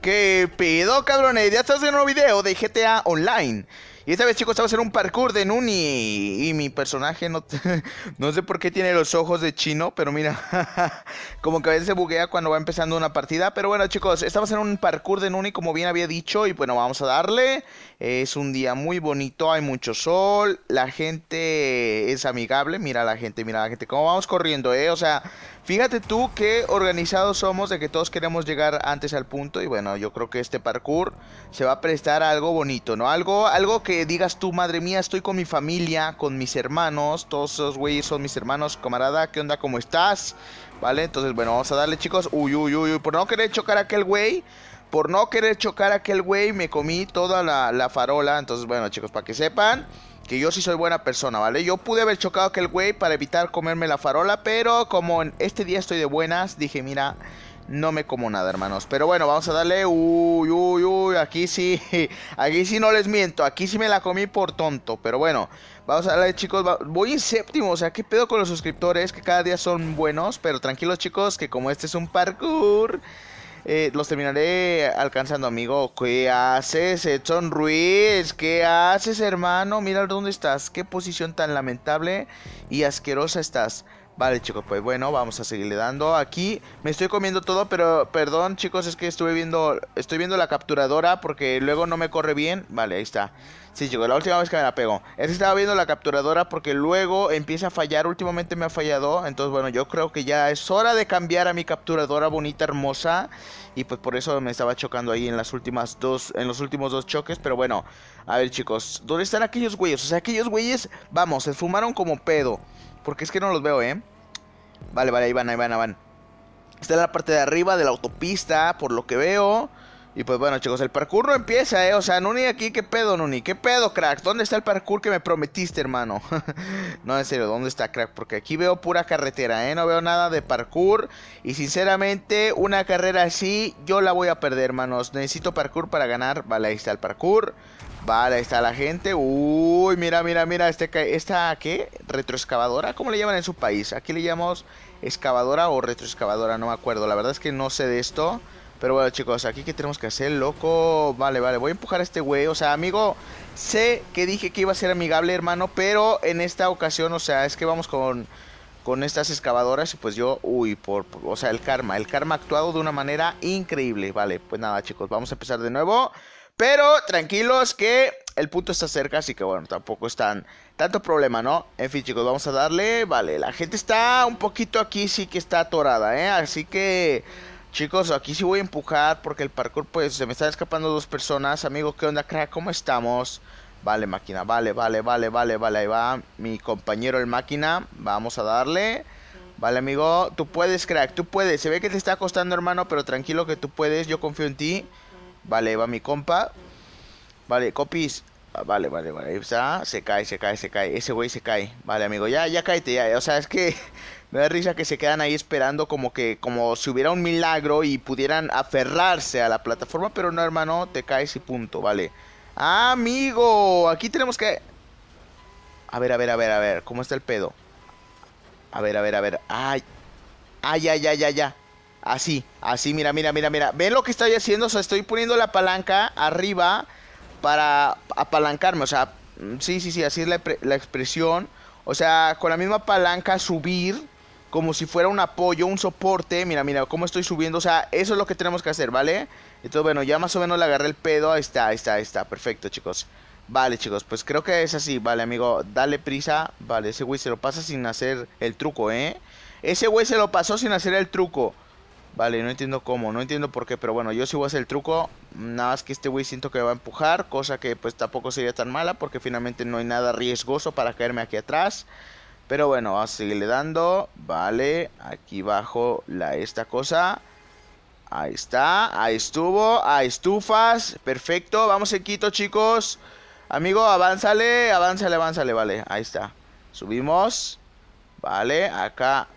¿Qué pedo, cabrones? Eh, ya estás en un nuevo video de GTA Online. Y esta vez, chicos, estamos a un parkour de Nuni. Y mi personaje no, no sé por qué tiene los ojos de chino, pero mira, como que a veces se buguea cuando va empezando una partida. Pero bueno, chicos, estamos en un parkour de Nuni, como bien había dicho. Y bueno, vamos a darle. Es un día muy bonito, hay mucho sol. La gente es amigable. Mira la gente, mira la gente. Cómo vamos corriendo, ¿eh? O sea, Fíjate tú qué organizados somos de que todos queremos llegar antes al punto y bueno, yo creo que este parkour se va a prestar a algo bonito, ¿no? Algo, algo que digas tú, madre mía, estoy con mi familia, con mis hermanos, todos esos güeyes son mis hermanos, camarada, ¿qué onda? ¿Cómo estás? ¿Vale? Entonces, bueno, vamos a darle chicos, uy, uy, uy, uy, por no querer chocar a aquel güey, por no querer chocar a aquel güey, me comí toda la farola, entonces, bueno chicos, para que sepan que yo sí soy buena persona, ¿vale? Yo pude haber chocado a aquel güey para evitar comerme la farola, pero como en este día estoy de buenas, dije, mira, no me como nada, hermanos. Pero bueno, vamos a darle. Uy, uy, uy. Aquí sí. Aquí sí no les miento. Aquí sí me la comí por tonto. Pero bueno, vamos a darle, chicos. Voy en séptimo. O sea, ¿qué pedo con los suscriptores? Que cada día son buenos. Pero tranquilos, chicos, que como este es un parkour. Eh, los terminaré alcanzando, amigo. ¿Qué haces, Edson Ruiz? ¿Qué haces, hermano? Mira dónde estás. Qué posición tan lamentable y asquerosa estás. Vale, chicos, pues bueno, vamos a seguirle dando. Aquí me estoy comiendo todo, pero perdón, chicos, es que estuve viendo... Estoy viendo la capturadora porque luego no me corre bien. Vale, ahí está. Sí, chicos, la última vez que me la pego. Es que estaba viendo la capturadora porque luego empieza a fallar. Últimamente me ha fallado. Entonces, bueno, yo creo que ya es hora de cambiar a mi capturadora bonita, hermosa. Y pues por eso me estaba chocando ahí en las últimas dos... En los últimos dos choques. Pero bueno, a ver, chicos. ¿Dónde están aquellos güeyes? O sea, aquellos güeyes, vamos, se fumaron como pedo. Porque es que no los veo, ¿eh? Vale, vale, ahí van, ahí van, ahí van. Está en la parte de arriba de la autopista, por lo que veo. Y pues bueno, chicos, el parkour no empieza, ¿eh? O sea, Nuni aquí, ¿qué pedo, Nuni? ¿Qué pedo, crack? ¿Dónde está el parkour que me prometiste, hermano? no, en serio, ¿dónde está, crack? Porque aquí veo pura carretera, ¿eh? No veo nada de parkour. Y sinceramente, una carrera así, yo la voy a perder, hermanos. Necesito parkour para ganar. Vale, ahí está el parkour. Vale, ahí está la gente. Uy, mira, mira, mira. Este, ¿Esta qué? ¿Retroexcavadora? ¿Cómo le llaman en su país? Aquí le llamamos excavadora o retroexcavadora, no me acuerdo. La verdad es que no sé de esto. Pero bueno, chicos, aquí que tenemos que hacer, loco. Vale, vale, voy a empujar a este güey. O sea, amigo, sé que dije que iba a ser amigable, hermano. Pero en esta ocasión, o sea, es que vamos con, con estas excavadoras. Y pues yo, uy, por, o sea, el karma. El karma ha actuado de una manera increíble. Vale, pues nada, chicos, vamos a empezar de nuevo. Pero tranquilos que el punto está cerca, así que bueno, tampoco están tanto problema, ¿no? En fin, chicos, vamos a darle, vale, la gente está un poquito aquí, sí que está atorada, ¿eh? Así que, chicos, aquí sí voy a empujar porque el parkour, pues, se me están escapando dos personas. Amigo, ¿qué onda, crack? ¿Cómo estamos? Vale, máquina, vale, vale, vale, vale, vale, ahí va mi compañero el máquina, vamos a darle... Vale, amigo, tú puedes, crack, tú puedes. Se ve que te está costando, hermano, pero tranquilo que tú puedes, yo confío en ti. Vale, va mi compa. Vale, copies. Ah, vale, vale, vale. se cae, se cae, se cae. Ese güey se cae. Vale, amigo, ya, ya cáete, ya. O sea, es que me da risa que se quedan ahí esperando como que, como si hubiera un milagro y pudieran aferrarse a la plataforma, pero no, hermano, te caes y punto, vale. Ah, amigo, aquí tenemos que... A ver, a ver, a ver, a ver, ¿cómo está el pedo? A ver, a ver, a ver. Ay, ay, ay, ay, ay, ay Así, así, mira, mira, mira, mira. ¿Ven lo que estoy haciendo? O sea, estoy poniendo la palanca arriba para apalancarme. O sea, mm, sí, sí, sí, así es la, expresión. O sea, con la misma palanca subir como si fuera un apoyo, un soporte. Mira, mira, cómo estoy subiendo. O sea, eso es lo que tenemos que hacer, ¿vale? Entonces, bueno, ya más o menos le agarré el pedo. Ahí está, ahí está, ahí está. Perfecto, chicos. Vale, chicos, pues creo que es así. Vale, amigo, dale prisa. Vale, ese güey se lo pasa sin hacer el truco, ¿eh? Ese güey se lo pasó sin hacer el truco. Vale, no entiendo cómo, no entiendo por qué, pero bueno, yo sigo voy a hacer el truco. Nada más que este güey siento que va a empujar, cosa que pues tampoco sería tan mala porque finalmente no hay nada riesgoso para caerme aquí atrás. Pero bueno, a seguirle dando. Vale, aquí bajo la, esta cosa. Ahí está, ahí estuvo, a estufas, perfecto, vamos en quito chicos. Amigo, avánzale, avánzale, avánzale, vale, ahí está. Subimos, vale, acá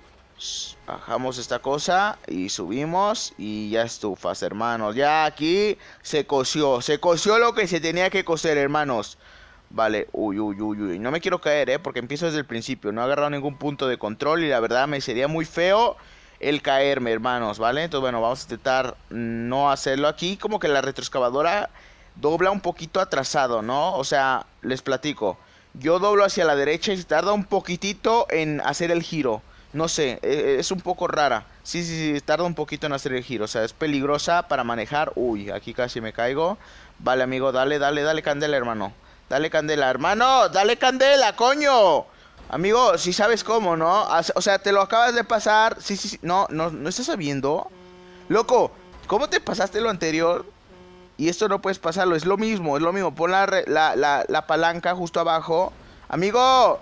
bajamos esta cosa y subimos y ya estufas, hermanos. Ya aquí se coció, se coció lo que se tenía que coser, hermanos. Vale, uy, uy, uy, uy. No me quiero caer, ¿eh? Porque empiezo desde el principio. No he agarrado ningún punto de control y la verdad me sería muy feo el caerme, hermanos, ¿vale? Entonces, bueno, vamos a intentar no hacerlo aquí. Como que la retroexcavadora dobla un poquito atrasado, ¿no? O sea, les platico. Yo doblo hacia la derecha y se tarda un poquitito en hacer el giro no sé, e, e, es un poco rara. Sí, sí, sí, tarda un poquito en hacer el giro. O sea, es peligrosa para manejar. Uy, aquí casi me caigo. Vale, amigo, dale, dale, dale candela, hermano. Dale candela, hermano. Dale candela, coño. Amigo, si sabes cómo, ¿no? O sea, te lo acabas de pasar. Sí, sí, sí. No, no, no estás sabiendo. Loco, ¿cómo te pasaste lo anterior? Y esto no puedes pasarlo. Es lo mismo, es lo mismo. Pon la, la, la palanca justo abajo. Amigo.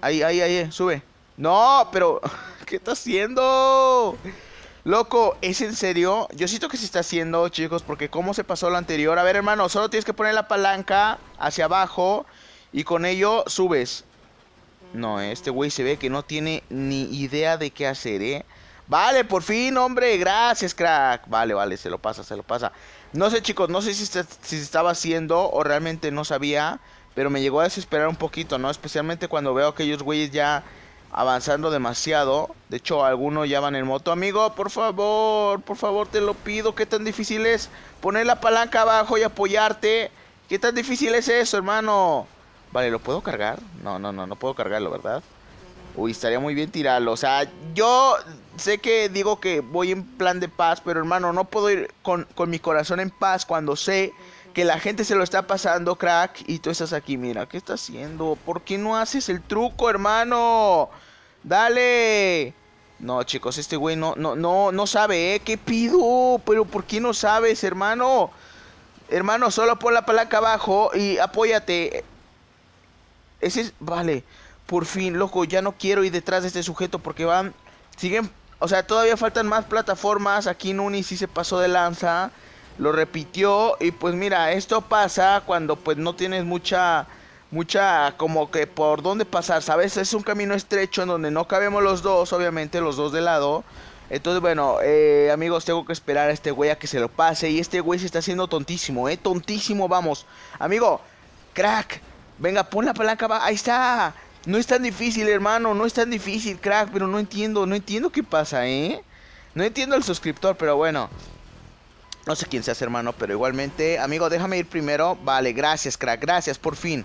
Ahí, ahí, ahí, sube. No, pero... ¿Qué está haciendo? Loco, ¿es en serio? Yo siento que se está haciendo, chicos, porque cómo se pasó lo anterior. A ver, hermano, solo tienes que poner la palanca hacia abajo y con ello subes. No, este güey se ve que no tiene ni idea de qué hacer, ¿eh? Vale, por fin, hombre, gracias, crack. Vale, vale, se lo pasa, se lo pasa. No sé, chicos, no sé si, se si estaba haciendo o realmente no sabía, pero me llegó a desesperar un poquito, ¿no? Especialmente cuando veo que aquellos güeyes ya avanzando demasiado. De hecho, algunos ya van en moto. Amigo, por favor, por favor, te lo pido. ¿Qué tan difícil es poner la palanca abajo y apoyarte? ¿Qué tan difícil es eso, hermano? Vale, ¿lo puedo cargar? No, no, no, no puedo cargarlo, ¿verdad? Uy, estaría muy bien tirarlo. O sea, yo sé que digo que voy en plan de paz, pero hermano, no puedo ir con, mi corazón en paz cuando sé que la gente se lo está pasando, crack, y tú estás aquí. Mira, ¿qué estás haciendo? ¿Por qué no haces el truco, hermano? ¡Dale! No, chicos, este güey no, no, no, no sabe, ¿eh? ¿Qué pido? Pero ¿por qué no sabes, hermano? Hermano, solo pon la palanca abajo y apóyate. Ese es... Vale. Por fin, loco, ya no quiero ir detrás de este sujeto porque van... Siguen... O sea, todavía faltan más plataformas. Aquí Nuni sí se pasó de lanza. Lo repitió. Y pues mira, esto pasa cuando pues no tienes mucha mucha como que por dónde pasar, ¿sabes? Es un camino estrecho en donde no cabemos los dos, obviamente los dos de lado. Entonces, bueno, eh, amigos, tengo que esperar a este güey a que se lo pase. Y este güey se está haciendo tontísimo, ¿eh? Tontísimo, vamos. Amigo, crack, venga, pon la palanca, va. ahí está. No es tan difícil, hermano, no es tan difícil, crack, pero no entiendo, no entiendo qué pasa, ¿eh? No entiendo el suscriptor, pero bueno. No sé quién seas, hermano, pero igualmente, amigo, déjame ir primero. Vale, gracias, crack, gracias, por fin.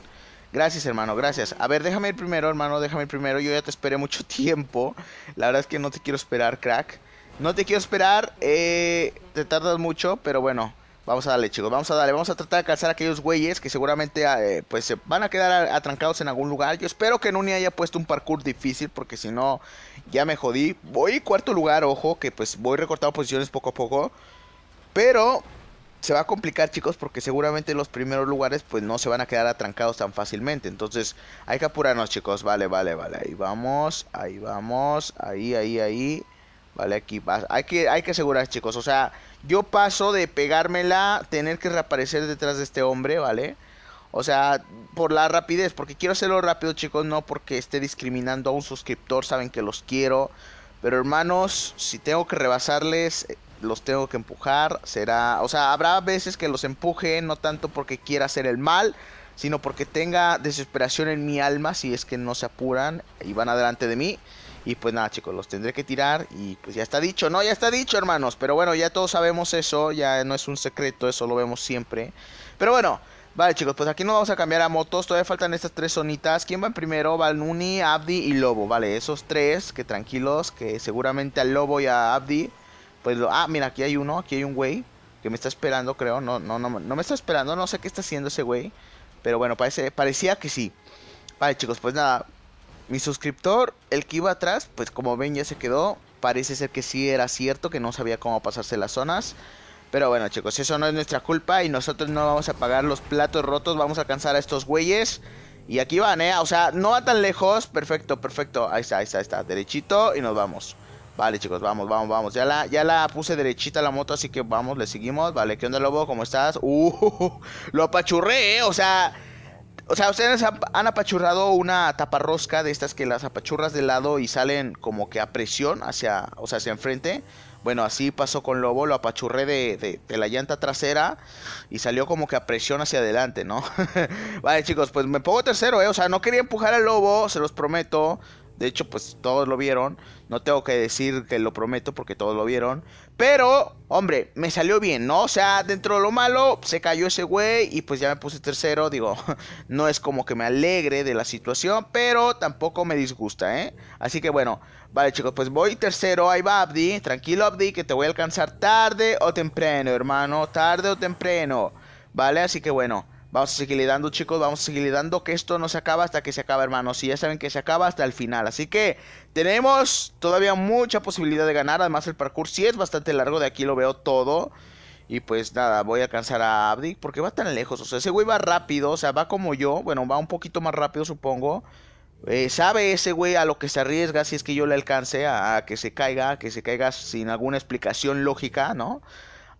Gracias, hermano, gracias. A ver, déjame ir primero, hermano, déjame ir primero. Yo ya te esperé mucho tiempo. La verdad es que no te quiero esperar, crack. No te quiero esperar, eh, te tardas mucho, pero bueno, Vamos a darle, chicos, vamos a darle. Vamos a tratar de calzar a aquellos güeyes que seguramente ah, eh, pues se van a quedar atrancados en algún lugar. Yo espero que Nuni haya puesto un parkour difícil porque si no, ya me jodí. Voy cuarto lugar, ojo, que pues voy recortando posiciones poco a poco. Pero se va a complicar, chicos, porque seguramente los primeros lugares pues no se van a quedar atrancados tan fácilmente. Entonces, hay que apurarnos, chicos. Vale, vale, vale. Ahí vamos, ahí vamos, ahí, ahí, ahí. Vale, aquí pasa. Hay que, hay que asegurar, chicos. O sea, yo paso de pegármela, tener que reaparecer detrás de este hombre, ¿vale? O sea, por la rapidez, porque quiero hacerlo rápido, chicos, no porque esté discriminando a un suscriptor, saben que los quiero. Pero hermanos, si tengo que rebasarles, los tengo que empujar, será, o sea, habrá veces que los empuje, no tanto porque quiera hacer el mal, sino porque tenga desesperación en mi alma si es que no se apuran y van adelante de mí. Y pues nada, chicos, los tendré que tirar y pues ya está dicho, ¿no? Ya está dicho, hermanos. Pero bueno, ya todos sabemos eso, ya no es un secreto, eso lo vemos siempre. Pero bueno, vale, chicos, pues aquí no vamos a cambiar a motos. Todavía faltan estas tres zonitas. ¿Quién va primero primero? Nuni Abdi y Lobo, vale. Esos tres, que tranquilos, que seguramente al Lobo y a Abdi pues ah, mira, aquí hay uno, aquí hay un güey que me está esperando, creo. No, no, no, no me está esperando, no sé qué está haciendo ese güey. Pero bueno, parece, parecía que sí. Vale, chicos, pues nada. Mi suscriptor, el que iba atrás, pues como ven ya se quedó. Parece ser que sí era cierto, que no sabía cómo pasarse las zonas. Pero bueno, chicos, eso no es nuestra culpa y nosotros no vamos a pagar los platos rotos. Vamos a alcanzar a estos güeyes. Y aquí van, ¿eh? O sea, no va tan lejos. Perfecto, perfecto. Ahí está, ahí está, ahí está. Derechito y nos vamos. Vale, chicos, vamos, vamos, vamos. Ya la, ya la puse derechita la moto, así que vamos, le seguimos. Vale, ¿qué onda, lobo? ¿Cómo estás? Uh, lo apachurré, ¿eh? O sea... O sea, ustedes han apachurrado una taparrosca de estas que las apachurras de lado y salen como que a presión hacia, o sea, hacia enfrente. Bueno, así pasó con Lobo, lo apachurré de, de, de la llanta trasera y salió como que a presión hacia adelante, ¿no? vale, chicos, pues me pongo tercero, ¿eh? O sea, no quería empujar al Lobo, se los prometo. De hecho, pues todos lo vieron. No tengo que decir que lo prometo porque todos lo vieron. Pero, hombre, me salió bien, ¿no? O sea, dentro de lo malo, se cayó ese güey y pues ya me puse tercero. Digo, no es como que me alegre de la situación, pero tampoco me disgusta, ¿eh? Así que bueno, vale chicos, pues voy tercero. Ahí va Abdi. Tranquilo Abdi, que te voy a alcanzar tarde o temprano, hermano. Tarde o temprano. ¿Vale? Así que bueno. Vamos a seguirle dando, chicos. Vamos a seguirle dando. Que esto no se acaba hasta que se acaba, hermanos. Y ya saben que se acaba hasta el final. Así que tenemos todavía mucha posibilidad de ganar. Además, el parkour sí es bastante largo. De aquí lo veo todo. Y pues nada, voy a alcanzar a Abdi. Porque va tan lejos. O sea, ese güey va rápido. O sea, va como yo. Bueno, va un poquito más rápido, supongo. Eh, sabe ese güey a lo que se arriesga si es que yo le alcance a, a que se caiga, a que se caiga sin alguna explicación lógica, ¿no?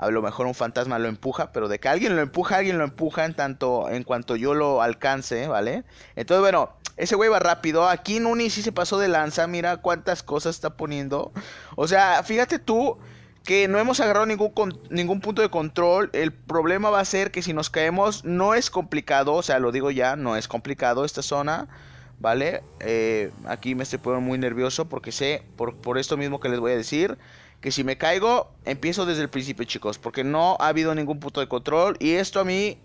a lo mejor un fantasma lo empuja, pero de que alguien lo empuja, alguien lo empuja en tanto en cuanto yo lo alcance, ¿vale? Entonces, bueno, ese güey va rápido. Aquí Nuni sí se pasó de lanza, mira cuántas cosas está poniendo. O sea, fíjate tú que no hemos agarrado ningún, ningún punto de control. El problema va a ser que si nos caemos, no es complicado, o sea, lo digo ya, no es complicado esta zona. ¿Vale? Eh, aquí me estoy poniendo muy nervioso porque sé, por, por esto mismo que les voy a decir, que si me caigo, empiezo desde el principio, chicos, porque no ha habido ningún punto de control y esto a mí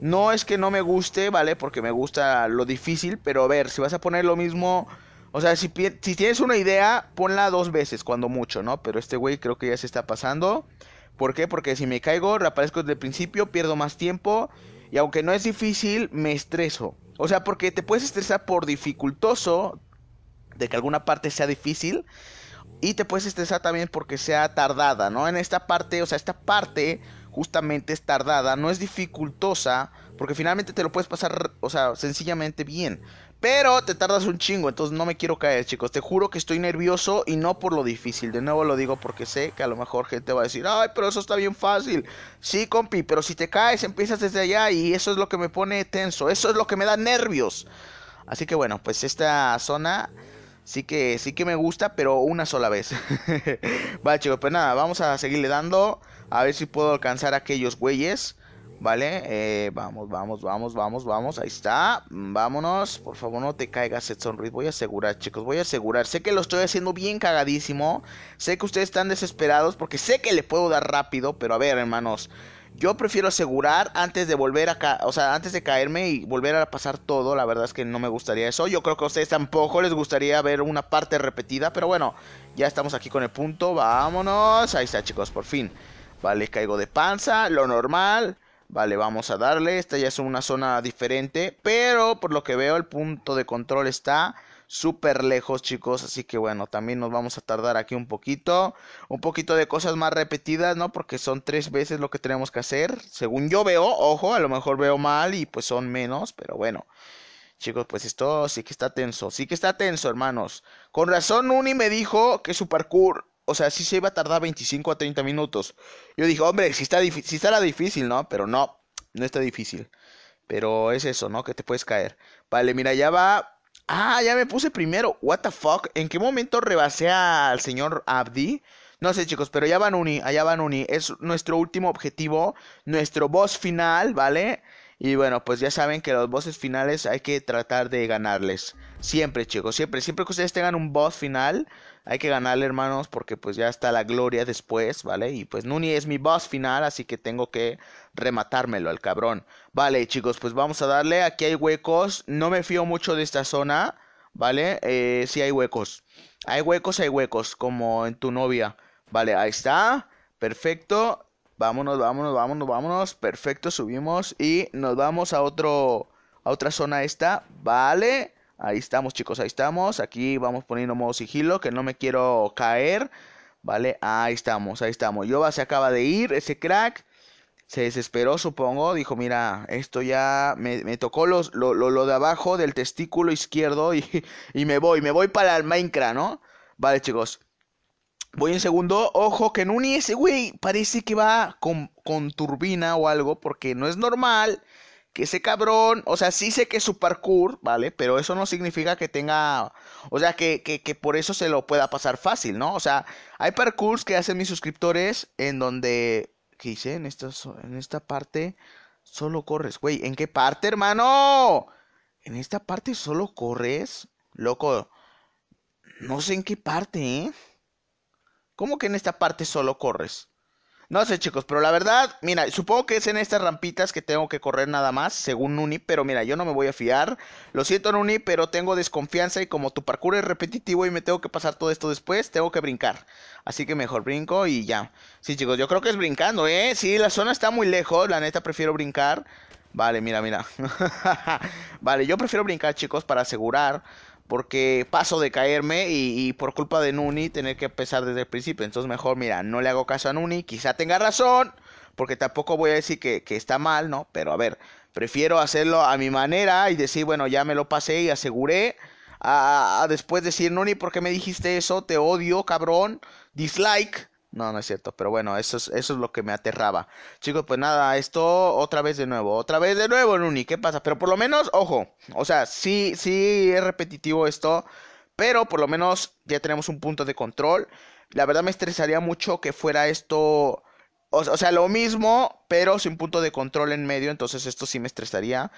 no es que no me guste, ¿vale? Porque me gusta lo difícil, pero a ver, si vas a poner lo mismo, o sea, si, si tienes una idea, ponla dos veces, cuando mucho, ¿no? Pero este güey creo que ya se está pasando. ¿Por qué? Porque si me caigo, reaparezco desde el principio, pierdo más tiempo y aunque no es difícil, me estreso. O sea, porque te puedes estresar por dificultoso, de que alguna parte sea difícil, y te puedes estresar también porque sea tardada, ¿no? En esta parte, o sea, esta parte justamente es tardada, no es dificultosa, porque finalmente te lo puedes pasar, o sea, sencillamente bien. Pero te tardas un chingo, entonces no me quiero caer, chicos. Te juro que estoy nervioso y no por lo difícil. De nuevo lo digo porque sé que a lo mejor gente va a decir, ay, pero eso está bien fácil. Sí, compi, pero si te caes, empiezas desde allá y eso es lo que me pone tenso, eso es lo que me da nervios. Así que bueno, pues esta zona sí que, sí que me gusta, pero una sola vez. vale, chicos, pues nada, vamos a seguirle dando. A ver si puedo alcanzar a aquellos güeyes. Vale, eh, vamos, vamos, vamos, vamos, vamos. Ahí está. Vámonos. Por favor, no te caigas, Edson Ruiz. Voy a asegurar, chicos. Voy a asegurar. Sé que lo estoy haciendo bien cagadísimo. Sé que ustedes están desesperados porque sé que le puedo dar rápido. Pero a ver, hermanos. Yo prefiero asegurar antes de volver a, o sea, antes de caerme y volver a pasar todo. La verdad es que no me gustaría eso. Yo creo que a ustedes tampoco les gustaría ver una parte repetida, pero bueno, ya estamos aquí con el punto. Vámonos. Ahí está, chicos, por fin. Vale, caigo de panza, lo normal. Vale, vamos a darle. Esta ya es una zona diferente, pero por lo que veo el punto de control está súper lejos, chicos. Así que bueno, también nos vamos a tardar aquí un poquito. Un poquito de cosas más repetidas, ¿no? Porque son tres veces lo que tenemos que hacer. Según yo veo, ojo, a lo mejor veo mal y pues son menos, pero bueno. Chicos, pues esto sí que está tenso, sí que está tenso, hermanos. Con razón, Uni me dijo que su parkour o sea, sí se iba a tardar 25 a 30 minutos. Yo dije, hombre, si, está si estará difícil, ¿no? Pero no, no está difícil. Pero es eso, ¿no? Que te puedes caer. Vale, mira, ya va Ah, ya me puse primero. What the fuck? ¿En qué momento rebasé al señor Abdi? No sé, chicos, pero ya van uni, allá van uni. Es nuestro último objetivo, nuestro boss final, ¿vale? Y bueno, pues ya saben que los bosses finales hay que tratar de ganarles. Siempre, chicos, siempre. Siempre que ustedes tengan un boss final, hay que ganarle, hermanos, porque pues ya está la gloria después, ¿vale? Y pues Nuni es mi boss final, así que tengo que rematármelo al cabrón. Vale, chicos, pues vamos a darle. Aquí hay huecos. No me fío mucho de esta zona, ¿vale? Si eh, sí hay huecos. Hay huecos, hay huecos, como en tu novia. Vale, ahí está. Perfecto. Vámonos, vámonos, vámonos, vámonos. Perfecto, subimos y nos vamos a otro a otra zona esta, ¿vale? Ahí estamos, chicos, ahí estamos. Aquí vamos poniendo modo sigilo, que no me quiero caer. ¿Vale? Ahí estamos, ahí estamos. Yoba se acaba de ir, ese crack. Se desesperó, supongo. Dijo, mira, esto ya me, tocó los, lo, de abajo del testículo izquierdo y, y me voy, me voy para el Minecraft, ¿no? Vale, chicos. Voy en segundo. Ojo, que Nuni ese güey parece que va con, con turbina o algo porque no es normal que ese cabrón, o sea, sí sé que es su parkour, ¿vale? Pero eso no significa que tenga, o sea, que, que, que, por eso se lo pueda pasar fácil, ¿no? O sea, hay parkours que hacen mis suscriptores en donde, ¿qué hice? En, en esta parte solo corres, güey, ¿en qué parte, hermano? En esta parte solo corres, loco, no sé en qué parte, ¿eh? ¿Cómo que en esta parte solo corres? No sé, chicos, pero la verdad, mira, supongo que es en estas rampitas que tengo que correr nada más, según Nuni, pero mira, yo no me voy a fiar. Lo siento, Nuni, pero tengo desconfianza y como tu parkour es repetitivo y me tengo que pasar todo esto después, tengo que brincar. Así que mejor brinco y ya. Sí, chicos, yo creo que es brincando, ¿eh? Sí, la zona está muy lejos, la neta prefiero brincar. Vale, mira, mira. vale, yo prefiero brincar, chicos, para asegurar porque paso de caerme y, por culpa de Nuni tener que empezar desde el principio. Entonces mejor, mira, no le hago caso a Nuni, quizá tenga razón, porque tampoco voy a decir que, está mal, ¿no? Pero a ver, prefiero hacerlo a mi manera y decir, bueno, ya me lo pasé y aseguré. A, después decir, Nuni, ¿por qué me dijiste eso? Te odio, cabrón. Dislike. No, no es cierto, pero bueno, eso es, eso es lo que me aterraba. Chicos, pues nada, esto otra vez de nuevo, otra vez de nuevo, Nuni, ¿qué pasa? Pero por lo menos, ojo, o sea, sí, sí es repetitivo esto, pero por lo menos ya tenemos un punto de control. La verdad me estresaría mucho que fuera esto... O, sea, lo mismo, pero sin punto de control en medio. Entonces esto sí me estresaría.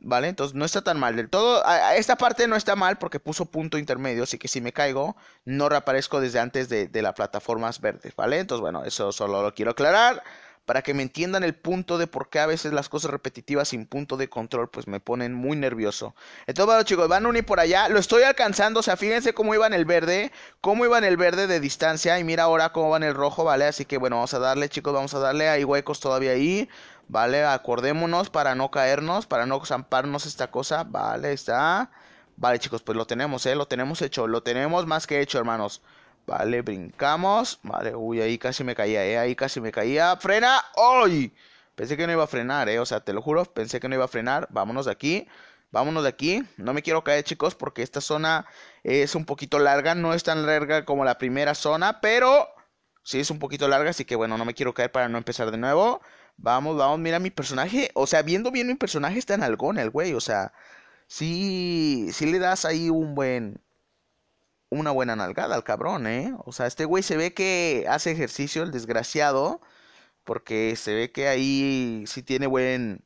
¿Vale? Entonces no está tan mal del todo. esta parte no está mal porque puso punto intermedio, así que si me caigo, no reaparezco desde antes de, de las plataformas verdes, ¿vale? Entonces, bueno, eso solo lo quiero aclarar para que me entiendan el punto de por qué a veces las cosas repetitivas sin punto de control pues me ponen muy nervioso. Entonces, bueno chicos, van unir por allá, lo estoy alcanzando, o sea, fíjense cómo iba en el verde, cómo iba en el verde de distancia y mira ahora cómo va en el rojo, ¿vale? Así que bueno, vamos a darle chicos, vamos a darle, hay huecos todavía ahí, ¿Vale? Acordémonos para no caernos, para no zamparnos esta cosa. Vale, está. Vale, chicos, pues lo tenemos, ¿eh? Lo tenemos hecho. Lo tenemos más que hecho, hermanos. Vale, brincamos. Vale, uy, ahí casi me caía, ¿eh? Ahí casi me caía. ¡Frena! ¡Uy! Pensé que no iba a frenar, ¿eh? O sea, te lo juro, pensé que no iba a frenar. Vámonos de aquí. Vámonos de aquí. No me quiero caer, chicos, porque esta zona es un poquito larga. No es tan larga como la primera zona, pero sí es un poquito larga. Así que, bueno, no me quiero caer para no empezar de nuevo. Vamos, vamos, mira mi personaje. O sea, viendo bien mi personaje está en el güey. O sea, sí, sí le das ahí un buen... Una buena nalgada al cabrón, ¿eh? O sea, este güey se ve que hace ejercicio, el desgraciado. Porque se ve que ahí sí tiene buen...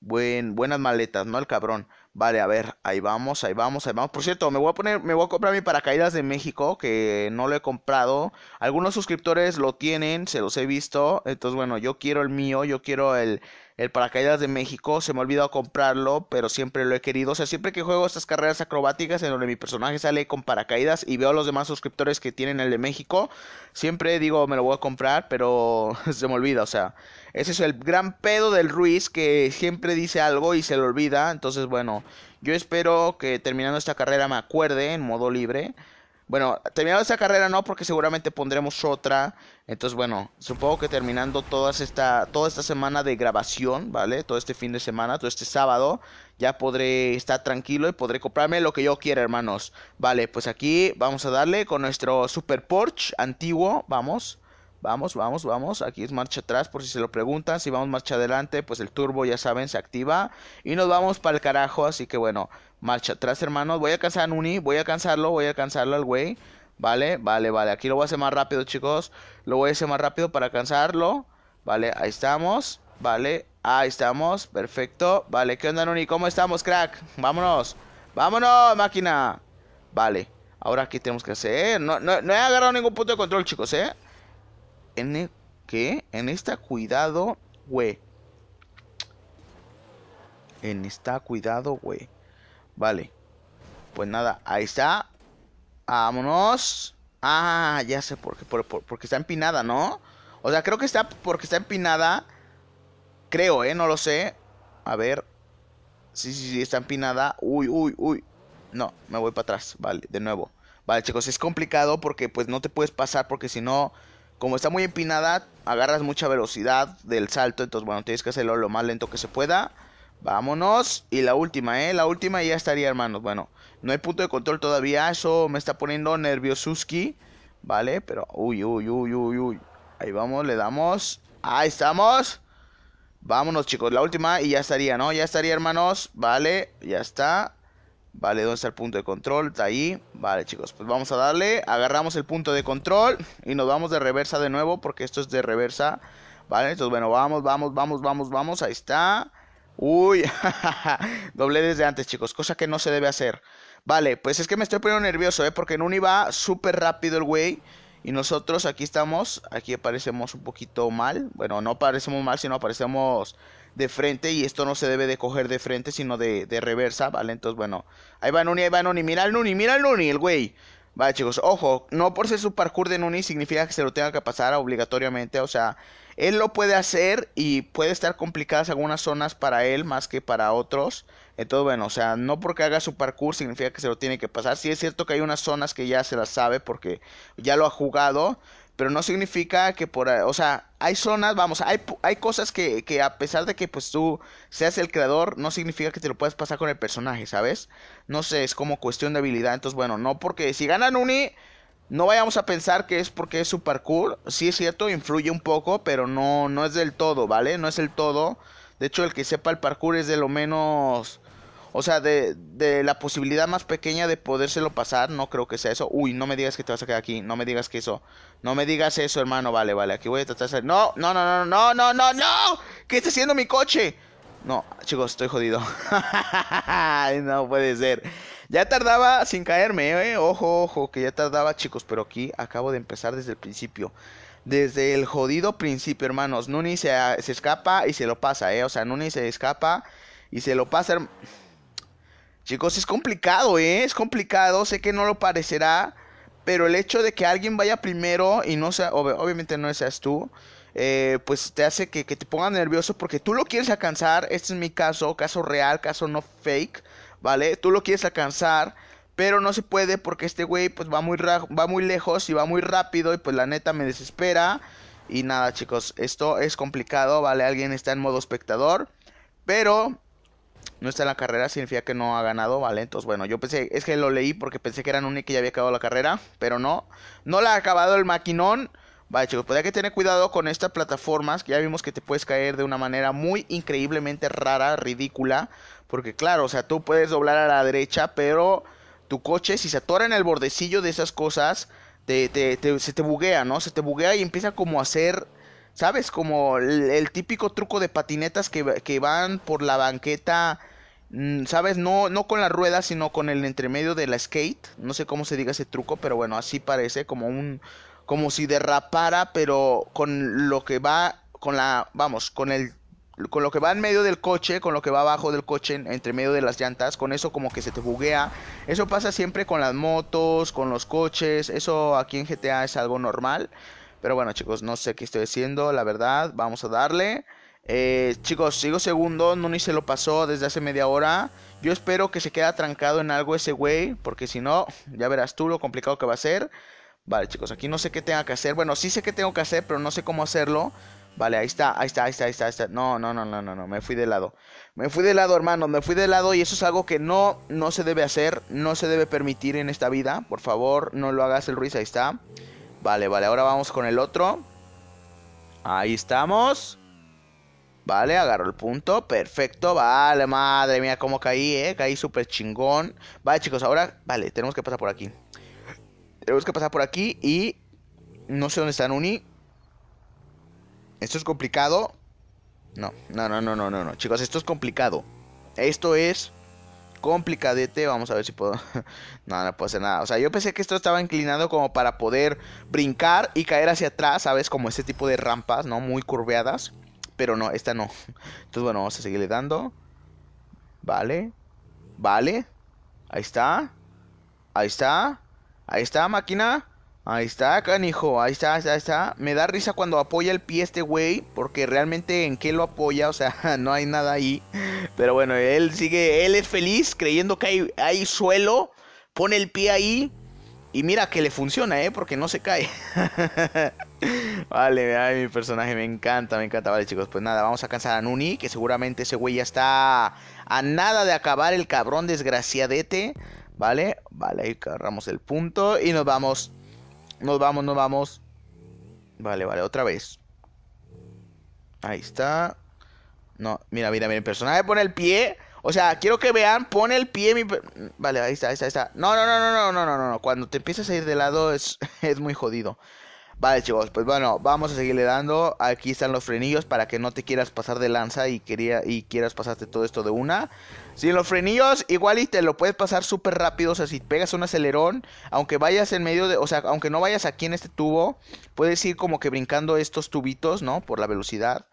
Buen, buenas maletas, ¿no? El cabrón. Vale, a ver, ahí vamos, ahí vamos, ahí vamos. Por cierto, me voy a poner, me voy a comprar mi paracaídas de México, que no lo he comprado. Algunos suscriptores lo tienen, se los he visto. Entonces, bueno, yo quiero el mío, yo quiero el, el paracaídas de México, se me olvidó comprarlo, pero siempre lo he querido. O sea, siempre que juego estas carreras acrobáticas en donde mi personaje sale con paracaídas y veo a los demás suscriptores que tienen el de México, siempre digo, me lo voy a comprar, pero se me olvida. O sea, ese es el gran pedo del Ruiz que siempre dice algo y se lo olvida. Entonces, bueno, yo espero que terminando esta carrera me acuerde en modo libre. Bueno, terminado esta carrera no, porque seguramente pondremos otra. Entonces, bueno, supongo que terminando toda esta, toda esta semana de grabación, ¿vale? Todo este fin de semana, todo este sábado, ya podré estar tranquilo y podré comprarme lo que yo quiera, hermanos. Vale, pues aquí vamos a darle con nuestro Super Porsche antiguo, vamos. Vamos, vamos, vamos. Aquí es marcha atrás por si se lo preguntan. Si vamos marcha adelante, pues el turbo, ya saben, se activa. Y nos vamos para el carajo. Así que bueno, marcha atrás, hermanos. Voy a alcanzar a Nuni. Voy a alcanzarlo. Voy a alcanzarlo al güey. Vale, vale, vale. Aquí lo voy a hacer más rápido, chicos. Lo voy a hacer más rápido para alcanzarlo. Vale, ahí estamos. Vale, ahí estamos. Perfecto. Vale, ¿qué onda, Nuni? ¿Cómo estamos, crack? Vámonos. Vámonos, máquina. Vale. Ahora aquí tenemos que hacer. No, no, no he agarrado ningún punto de control, chicos, ¿eh? en e, que en esta cuidado, güey. En esta cuidado, güey. Vale. Pues nada, ahí está. Vámonos. Ah, ya sé por qué. porque está empinada, ¿no? O sea, creo que está porque está empinada. Creo, ¿eh? No lo sé. A ver. Sí, sí, sí, está empinada. Uy, uy, uy. No, me voy para atrás. Vale, de nuevo. Vale, chicos, es complicado porque pues no te puedes pasar porque si no como está muy empinada, agarras mucha velocidad del salto. Entonces, bueno, tienes que hacerlo lo más lento que se pueda. Vámonos. Y la última, ¿eh? La última ya estaría, hermanos. Bueno, no hay punto de control todavía. Eso me está poniendo nerviosuski. ¿Vale? Pero, uy, uy, uy, uy, uy. Ahí vamos, le damos. Ahí estamos. Vámonos, chicos. La última y ya estaría, ¿no? Ya estaría, hermanos. Vale, ya está. Vale, ¿dónde está el punto de control? Está ahí. Vale, chicos, pues vamos a darle. Agarramos el punto de control y nos vamos de reversa de nuevo porque esto es de reversa. Vale, entonces bueno, vamos, vamos, vamos, vamos, vamos. Ahí está. Uy, doble desde antes, chicos, cosa que no se debe hacer. Vale, pues es que me estoy poniendo nervioso, ¿eh? Porque en va súper rápido el güey. Y nosotros aquí estamos, aquí aparecemos un poquito mal. Bueno, no aparecemos mal, sino aparecemos de frente y esto no se debe de coger de frente, sino de, de reversa, ¿vale? Entonces, bueno, ahí va Nuni, ahí va Nuni, mira al Nuni, mira al Nuni, el güey. Vale, chicos, ojo, no por ser su parkour de Nuni significa que se lo tenga que pasar obligatoriamente, o sea, él lo puede hacer y puede estar complicadas algunas zonas para él más que para otros. Entonces, bueno, o sea, no porque haga su parkour significa que se lo tiene que pasar. Si es cierto que hay unas zonas que ya se las sabe porque ya lo ha jugado, pero no significa que por, o sea, hay zonas, vamos, hay, hay cosas que, que, a pesar de que pues tú seas el creador, no significa que te lo puedas pasar con el personaje, ¿sabes? No sé, es como cuestión de habilidad, entonces bueno, no porque si ganan Nuni... no vayamos a pensar que es porque es su parkour. sí es cierto, influye un poco, pero no, no es del todo, ¿vale? No es el todo, de hecho el que sepa el parkour es de lo menos o sea, de, de la posibilidad más pequeña de podérselo pasar, no creo que sea eso. Uy, no me digas que te vas a quedar aquí, no me digas que eso. No me digas eso, hermano, vale, vale, aquí voy a tratar de hacer... No, no, no, no, no, no, no, no. ¿Qué está haciendo mi coche? No, chicos, estoy jodido. no puede ser. Ya tardaba sin caerme, ¿eh? Ojo, ojo, que ya tardaba, chicos, pero aquí acabo de empezar desde el principio. Desde el jodido principio, hermanos. Nuni se, se escapa y se lo pasa, ¿eh? O sea, Nuni se escapa y se lo pasa, Chicos, es complicado, ¿eh? Es complicado, sé que no lo parecerá, pero el hecho de que alguien vaya primero y no sea, obviamente no seas tú, eh, pues te hace que, te ponga nervioso porque tú lo quieres alcanzar, este es mi caso, caso real, caso no fake, ¿vale? Tú lo quieres alcanzar, pero no se puede porque este güey pues va muy, va muy lejos y va muy rápido y pues la neta me desespera. Y nada chicos, esto es complicado, ¿vale? Alguien está en modo espectador, pero no está en la carrera significa que no ha ganado, ¿vale? Entonces, bueno, yo pensé, es que lo leí porque pensé que era Nune que ya había acabado la carrera, pero no, no la ha acabado el maquinón. Vale, chicos, podría pues que tener cuidado con estas plataformas, que ya vimos que te puedes caer de una manera muy increíblemente rara, ridícula, porque claro, o sea, tú puedes doblar a la derecha, pero tu coche, si se atora en el bordecillo de esas cosas, te, se te buguea, ¿no? Se te buguea y empieza como a hacer ¿Sabes? Como el, típico truco de patinetas que, van por la banqueta. Mm, ¿Sabes? No, no con la ruedas, sino con el entremedio de la skate. No sé cómo se diga ese truco, pero bueno, así parece, como un. como si derrapara, pero con lo que va. con la. vamos, con el. con lo que va en medio del coche, con lo que va abajo del coche, entre medio de las llantas, con eso como que se te juguea, Eso pasa siempre con las motos, con los coches. Eso aquí en GTA es algo normal. Pero bueno, chicos, no sé qué estoy haciendo, la verdad. Vamos a darle. Eh, chicos, sigo segundo. Nuni se lo pasó desde hace media hora. Yo espero que se quede trancado en algo ese güey. Porque si no, ya verás tú lo complicado que va a ser. Vale, chicos, aquí no sé qué tenga que hacer. Bueno, sí sé qué tengo que hacer, pero no sé cómo hacerlo. Vale, ahí está, ahí está, ahí está, ahí está, No, no, no, no, no, no, me fui de lado. Me fui de lado, hermano, me fui de lado y eso es algo que no, no se debe hacer, no se debe permitir en esta vida. Por favor, no lo hagas el Ruiz, ahí está. Vale, vale, ahora vamos con el otro. Ahí estamos. Vale, agarro el punto. Perfecto. Vale, madre mía, cómo caí, eh. Caí súper chingón. Vale, chicos, ahora... Vale, tenemos que pasar por aquí. Tenemos que pasar por aquí y... No sé dónde está Nuni. Esto es complicado. No, no, no, no, no, no, no. Chicos, esto es complicado. Esto es complicadete. Vamos a ver si puedo. no, no puedo hacer nada. O sea, yo pensé que esto estaba inclinado como para poder brincar y caer hacia atrás, ¿sabes? Como este tipo de rampas, ¿no? Muy curveadas. Pero no, esta no. Entonces, bueno, vamos a seguirle dando. Vale. Vale. Ahí está. Ahí está. Ahí está, máquina. Ahí está, canijo. Ahí está, ahí está, está. Me da risa cuando apoya el pie este güey. Porque realmente en qué lo apoya. O sea, no hay nada ahí. Pero bueno, él sigue. Él es feliz creyendo que hay, hay suelo. Pone el pie ahí. Y mira que le funciona, ¿eh? Porque no se cae. vale, mi personaje me encanta, me encanta. Vale, chicos, pues nada, vamos a cansar a Nuni. Que seguramente ese güey ya está a nada de acabar el cabrón desgraciadete. Vale, vale, ahí agarramos el punto. Y nos vamos nos vamos, nos vamos. Vale, vale, otra vez. Ahí está. No, mira, mira, mira, el personaje pone el pie. O sea, quiero que vean, pone el pie Vale, ahí está, ahí está, ahí está. No, no, no, no, no, no, no, no. Cuando te empiezas a ir de lado es, es muy jodido. Vale, chicos, pues bueno, vamos a seguirle dando. Aquí están los frenillos para que no te quieras pasar de lanza y, quería, y quieras pasarte todo esto de una. Sin los frenillos, igual y te lo puedes pasar súper rápido. O sea, si pegas un acelerón, aunque vayas en medio de. O sea, aunque no vayas aquí en este tubo, puedes ir como que brincando estos tubitos, ¿no? Por la velocidad.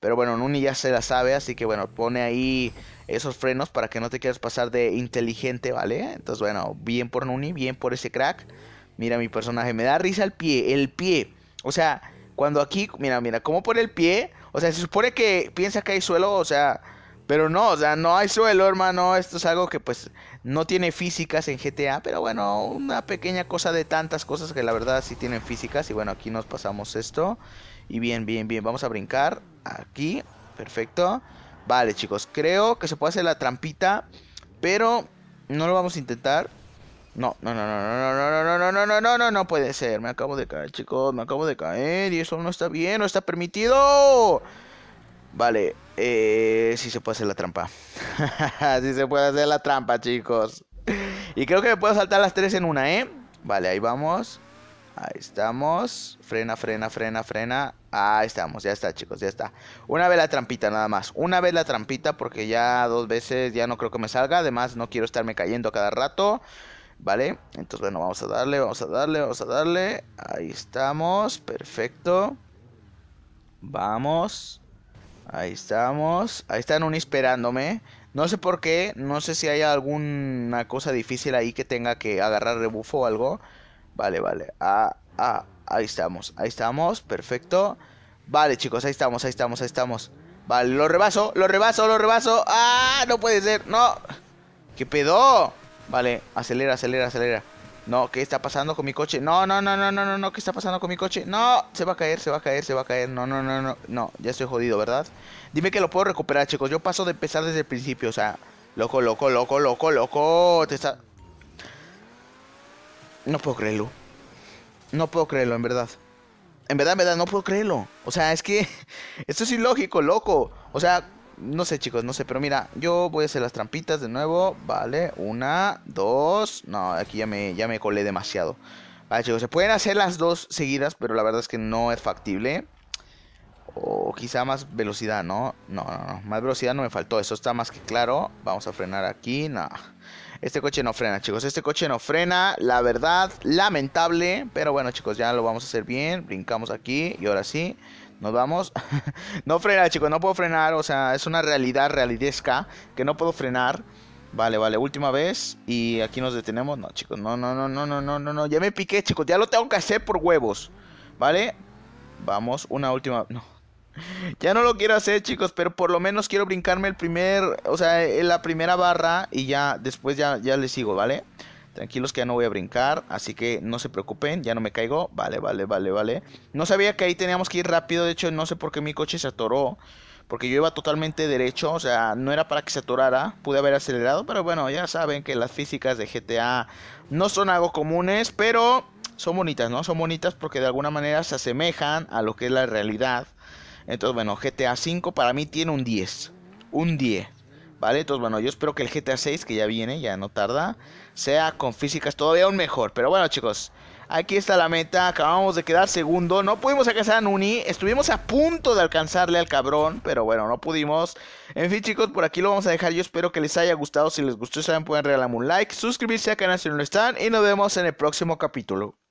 Pero bueno, Nuni ya se la sabe, así que bueno, pone ahí esos frenos para que no te quieras pasar de inteligente, ¿vale? Entonces, bueno, bien por Nuni, bien por ese crack. Mira mi personaje, me da risa el pie, el pie. O sea, cuando aquí, mira, mira, ¿cómo por el pie, o sea, se supone que piensa que hay suelo, o sea, pero no, o sea, no hay suelo, hermano. Esto es algo que pues no tiene físicas en GTA, pero bueno, una pequeña cosa de tantas cosas que la verdad sí tienen físicas. Y bueno, aquí nos pasamos esto. Y bien, bien, bien, vamos a brincar aquí. Perfecto. Vale, chicos, creo que se puede hacer la trampita, pero no lo vamos a intentar. No, no, no, no, no, no, no, no, no, no, no, no, no puede ser. Me acabo de caer, chicos. Me acabo de caer. Y eso no está bien, no está permitido. Vale, eh, sí se puede hacer la trampa. si sí se puede hacer la trampa, chicos. Y creo que me puedo saltar las tres en una, ¿eh? Vale, ahí vamos. Ahí estamos. Frena, frena, frena, frena. Ahí estamos, ya está, chicos, ya está. Una vez la trampita, nada más. Una vez la trampita, porque ya dos veces ya no creo que me salga. Además, no quiero estarme cayendo cada rato. ¿Vale? Entonces, bueno, vamos a darle, vamos a darle, vamos a darle. Ahí estamos, perfecto. Vamos. Ahí estamos. Ahí están un esperándome. No sé por qué, no sé si hay alguna cosa difícil ahí que tenga que agarrar rebufo o algo. Vale, vale. Ah, ah, ahí estamos, ahí estamos, perfecto. Vale, chicos, ahí estamos, ahí estamos, ahí estamos. Vale, lo rebaso, lo rebaso, lo rebaso. ¡Ah! No puede ser, no. ¿Qué pedo? Vale, acelera, acelera, acelera. No, ¿qué está pasando con mi coche? No, no, no, no, no, no, no, ¿qué está pasando con mi coche? No, se va a caer, se va a caer, se va a caer. No, no, no, no, no, ya estoy jodido, ¿verdad? Dime que lo puedo recuperar, chicos. Yo paso de empezar desde el principio, o sea, loco, loco, loco, loco, loco. Te está. No puedo creerlo. No puedo creerlo, en verdad. En verdad, en verdad, no puedo creerlo. O sea, es que esto es ilógico, loco. O sea, no sé, chicos, no sé. Pero mira, yo voy a hacer las trampitas de nuevo. Vale, una, dos. No, aquí ya me, ya me colé demasiado. Vale, chicos, se pueden hacer las dos seguidas, pero la verdad es que no es factible. O quizá más velocidad, ¿no? No, no, no. Más velocidad no me faltó. Eso está más que claro. Vamos a frenar aquí. No. Este coche no frena, chicos. Este coche no frena. La verdad, lamentable. Pero bueno, chicos, ya lo vamos a hacer bien. Brincamos aquí. Y ahora sí. Nos vamos. no frenar, chicos, no puedo frenar. O sea, es una realidad realidesca que no puedo frenar. Vale, vale, última vez. Y aquí nos detenemos. No, chicos, no, no, no, no, no, no, no, Ya me piqué, chicos. Ya lo tengo que hacer por huevos. Vale. Vamos, una última. No. Ya no lo quiero hacer, chicos, pero por lo menos quiero brincarme el primer, o sea, la primera barra y ya después ya, ya le sigo, ¿vale? vale Tranquilos que ya no voy a brincar, así que no se preocupen, ya no me caigo. Vale, vale, vale, vale. No sabía que ahí teníamos que ir rápido, de hecho no sé por qué mi coche se atoró. Porque yo iba totalmente derecho, o sea, no era para que se atorara, pude haber acelerado, pero bueno, ya saben que las físicas de GTA no son algo comunes, pero son bonitas, ¿no? Son bonitas porque de alguna manera se asemejan a lo que es la realidad. Entonces, bueno, GTA 5 para mí tiene un 10, un 10. ¿Vale? Entonces, bueno, yo espero que el GTA 6, que ya viene, ya no tarda, sea con físicas todavía aún mejor. Pero bueno, chicos, aquí está la meta. Acabamos de quedar segundo. No pudimos alcanzar a Nuni. Estuvimos a punto de alcanzarle al cabrón, pero bueno, no pudimos. En fin, chicos, por aquí lo vamos a dejar. Yo espero que les haya gustado. Si les gustó, saben, pueden regalarme un like, suscribirse al canal si no lo están. Y nos vemos en el próximo capítulo.